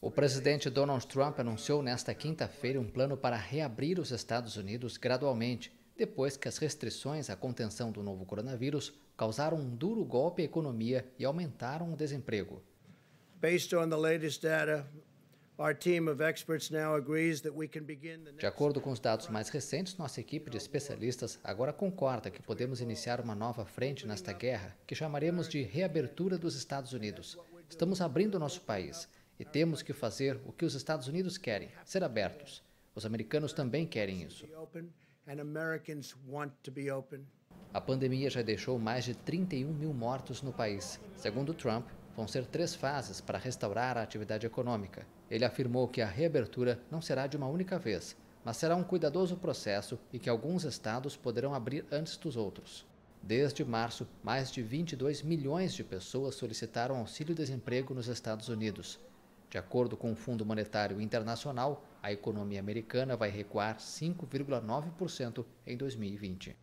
O presidente Donald Trump anunciou nesta quinta-feira um plano para reabrir os Estados Unidos gradualmente, depois que as restrições à contenção do novo coronavírus causaram um duro golpe à economia e aumentaram o desemprego. De acordo com os dados mais recentes, nossa equipe de especialistas agora concorda que podemos iniciar uma nova frente nesta guerra, que chamaremos de reabertura dos Estados Unidos. Estamos abrindo nosso país. E temos que fazer o que os Estados Unidos querem, ser abertos. Os americanos também querem isso. A pandemia já deixou mais de 31 mil mortos no país. Segundo Trump, vão ser três fases para restaurar a atividade econômica. Ele afirmou que a reabertura não será de uma única vez, mas será um cuidadoso processo e que alguns estados poderão abrir antes dos outros. Desde março, mais de 22 milhões de pessoas solicitaram auxílio-desemprego nos Estados Unidos. De acordo com o Fundo Monetário Internacional, a economia americana vai recuar 5,9% em 2020.